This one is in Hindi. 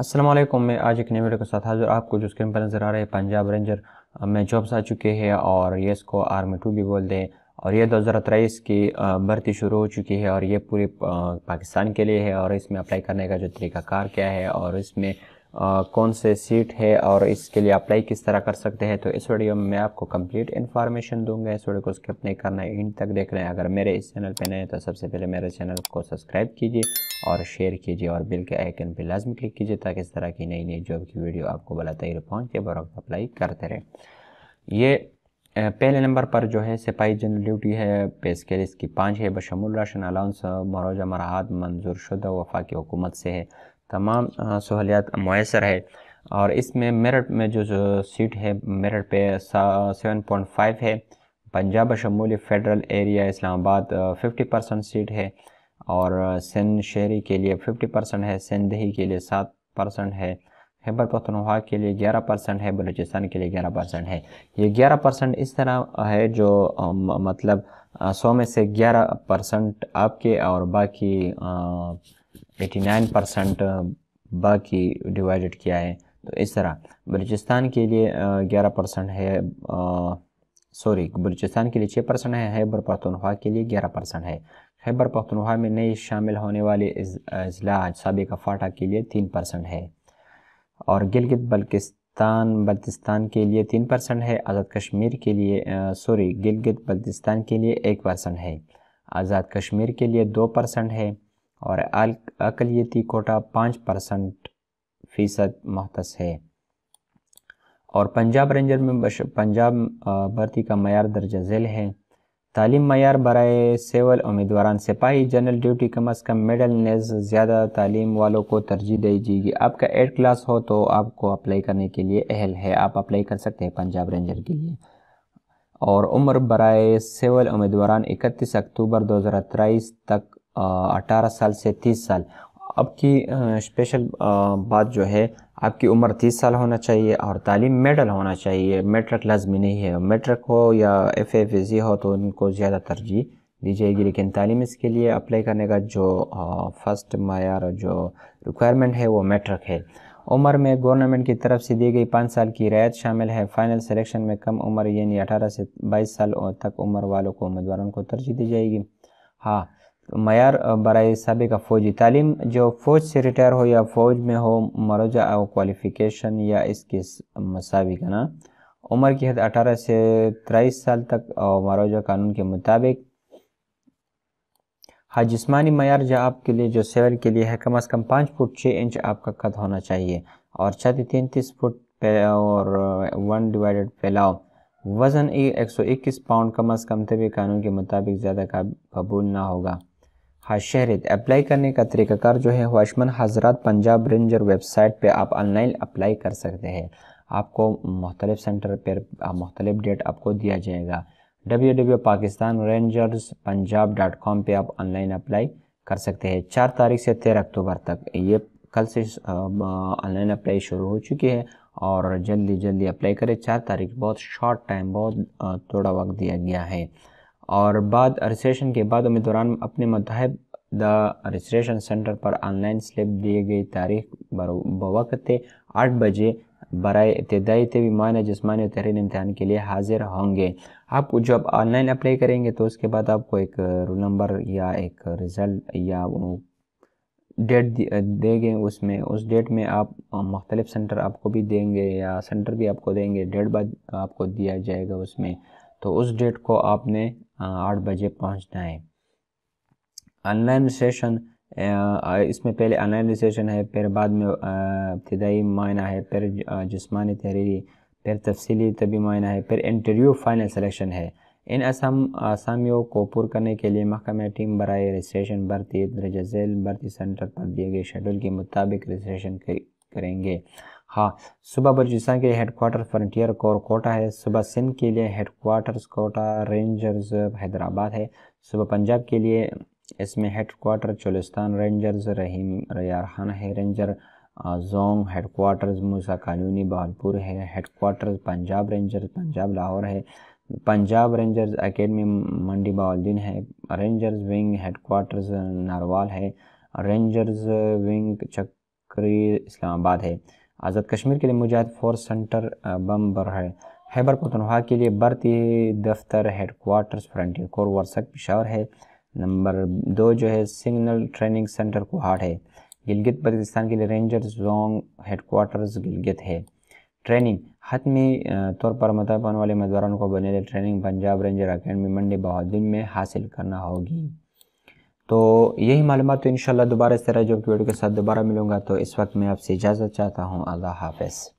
असलम मैं आज एक नए वीडियो के साथ हाजिर आपको जो स्क्रीन पर नज़र आ रहा है पंजाब रेंजर में जॉब्स आ चुके हैं और ये इसको आर्मी टू भी बोल दें और ये दो हज़ार तेईस की भर्ती शुरू हो चुकी है और ये पूरे पाकिस्तान के लिए है और इसमें अप्लाई करने का जो कार क्या है और इसमें आ, कौन से सीट है और इसके लिए अप्लाई किस तरह कर सकते हैं तो इस वीडियो में मैं आपको कंप्लीट इन्फॉर्मेशन दूंगा इस वीडियो को स्किप नहीं करना है इंड तक देख रहे हैं अगर मेरे इस चैनल पर नए हैं तो सबसे पहले मेरे चैनल को सब्सक्राइब कीजिए और शेयर कीजिए और बिल के आइकन पर लाजम क्लिक कीजिए ताकि इस तरह की नई नई जॉब की वीडियो आपको बला बलातर पहुँचे बर अप्लाई करते रहें ये पहले नंबर पर जो है सिपाही जनरल ड्यूटी है पे स्केल इसकी पाँच है बशमुल राशन अलाउंस मरोजा मराहत मंजूर शुदा वफाकी हुकूमत से है तमाम सहूलियात मैसर है और इसमें मेरठ में जो जो सीट है मेरठ पे सेवन पॉइंट फाइव है पंजाब शमूली federal area Islamabad fifty percent seat है और सिंध शहरी के लिए फिफ्टी परसेंट है सिंधही के लिए सात परसेंट है खैबर पख्तनख्वा के लिए ग्यारह परसेंट है बलूचिस्तान के लिए ग्यारह परसेंट है ये ग्यारह परसेंट इस तरह है जो मतलब सौ में से ग्यारह परसेंट आपके और बाकी 89 परसेंट बाकी डिवाइडेड किया है तो इस तरह बलूचिस्तान के लिए ग्यारह परसेंट है सॉरी बलूचिस्तान के लिए छः परसेंट है हैबर पखतनख्वा के लिए ग्यारह परसेंट है खैबर पखतनख्वा में नए शामिल होने वाले अजला सबका फाटा के लिए तीन परसेंट है और गिलगित बल्किस्तान बल्तिस्तान के लिए तीन परसेंट है आज़ाद कश्मीर के लिए सॉरी गिलगित बल्तिस्तान के लिए एक परसेंट है आज़ाद कश्मीर के लिए दो परसेंट है और अकलीती कोटा पाँच परसेंट फ़ीसद महतस है और पंजाब रेंजर में पंजाब भर्ती का मैार दर्जा झेल है तालीम मैार बरए सेवल उम्मीदवार सिपाही जनरल ड्यूटी कम अज़ कम मिडल नेज ज़्यादा तालीम वालों को तरजीह जाएगी आपका एट क्लास हो तो आपको अप्लाई करने के लिए अहल है आप अप्लाई कर सकते हैं पंजाब रेंजर के लिए और उम्र बरए सेवल उम्मीदवार इकतीस अक्टूबर दो हज़ार तेईस तक अठारह साल से तीस साल अब की स्पेशल बात जो है आपकी उम्र तीस साल होना चाहिए और तालीम मेडल होना चाहिए मेट्रिक लाजमी नहीं है मेट्रिक हो या एफ एफ जी हो तो उनको ज़्यादा तरजीह दी जाएगी लेकिन तालीम इसके लिए अप्लाई करने का जो फर्स्ट मैार जो रिक्वायरमेंट है वो मेट्रिक है उम्र में गवर्नमेंट की तरफ से दी गई पाँच साल की रियायत शामिल है फाइनल सिलेक्शन में कम उम्र यानी अठारह से बाईस साल तक उम्र वालों को उम्मीदवारों को तरजीह दी जाएगी हाँ मैार बर सबक फ़ौजी तालीम जो फ़ौज से रिटायर हो या फ़ौज में हो मरोजा और क्वालिफ़िकेशन या इसके मसावी का ना उम्र की हद अठारह से तेईस साल तक और मरोजा कानून के मुताबिक हाँ जिसमानी मैार जो आपके लिए जो सेवर के लिए है कम अज़ कम पाँच फुट छः इंच आपका कद होना चाहिए और छत तैंतीस फुट और वन डिवाइडेड फैलाओ वज़न एक सौ इक्कीस पाउंड कम अज़ कम तबी कानून के मुताबिक ज़्यादा कबूल ना होगा हाशहरित अप्लाई करने का तरीक़ाकार जो है वाशमन हजरात पंजाब रेंजर वेबसाइट पे आप ऑनलाइन अप्लाई कर सकते हैं आपको मुख्तलिफ़ सेंटर पर मुख्तलिफ़ डेट आपको दिया जाएगा W W Pakistan rangers Punjab dot com पर आप ऑनलाइन अप्लाई कर सकते हैं चार तारीख से तेरह अक्टूबर तक ये कल से ऑनलाइन अप्लाई शुरू हो चुकी है और जल्दी जल्दी अप्लाई करें चार तारीख बहुत शॉर्ट टाइम बहुत थोड़ा वक्त दिया गया है और बाद रजिस्ट्रेशन के बाद उम्मीद दौरान अपने मतहब द रजिस्ट्रेशन सेंटर पर ऑनलाइन स्लिप दिए गई तारीख बवक़त आठ बजे बरए इब्तदाई तबी मान जिसमानी तहरीन इम्तहान के लिए हाजिर होंगे आप जो आप ऑनलाइन अप्लाई करेंगे तो उसके बाद आपको एक रोल नंबर या एक रिज़ल्ट या डेट देंगे उसमें उस डेट में आप मुख्तलिफ़ सेंटर आपको भी देंगे या सेंटर भी आपको देंगे डेट बाद आपको दिया जाएगा उसमें तो उस डेट को आपने हाँ, आठ बजे पहुंचना है ऑनलाइन रजिस्ट्रेशन इसमें पहले ऑनलाइन रजिस्ट्रेशन है फिर बाद में इब्तदाई मायना है फिर जिसमानी तहरीरी फिर तफसीली तबी मायना है फिर इंटरव्यू फाइनल सेलेक्शन है इन असम आसामियों को पुर करने के लिए महकमे टीम बरए रजिस्ट्रेशन भर्ती झेल भर्ती सेंटर पर दिए गए शेड्यूल के मुताबिक रजिस्ट्रेशन करेंगे हाँ सुबह बलूचिस्तान के लिए हेडकोार्टर फ्रंटियर कोर कोटा है सुबह सिंध के लिए हेडकोार्टर्स कोटा रेंजर्स हैदराबाद है सुबह पंजाब के लिए इसमें head quarter Cholistan rangers Rahim Yar Khan है रेंजर जोंग हेड कोार्टर्स मूसा कानूनी बहालपुर है हेड पंजाब रेंजर्स पंजाब लाहौर है पंजाब रेंजर्स अकेडमी मंडी बाउद्दीन है rangers wing head quarters Narowal है रेंजर्स विंग चक्री इस्लामाबाद है आज़ाद कश्मीर के लिए मुजाहिद फोर्स सेंटर बम बर है हैबर पतनहा के लिए भर्ती दफ्तर headquarters frontier corps Warsak Peshawar है नंबर दो जो है सिग्नल ट्रेनिंग सेंटर कुहाड़ है गिलगित बल्तिस्तान के लिए रेंजर जोंग हेडकोार्टर्स गिलगित है ट्रेनिंग हतमी तौर पर मतलब आने वाले उम्मीदवारों को बने training Punjab ranger academy Mandi Bahadur में हासिल करना होगी तो यही मालूम तो इन दोबारा इस तरह जो वीडियो के साथ दोबारा मिलूंगा तो इस वक्त मैं आपसे इजाज़त चाहता हूँ अल्लाह हाफ़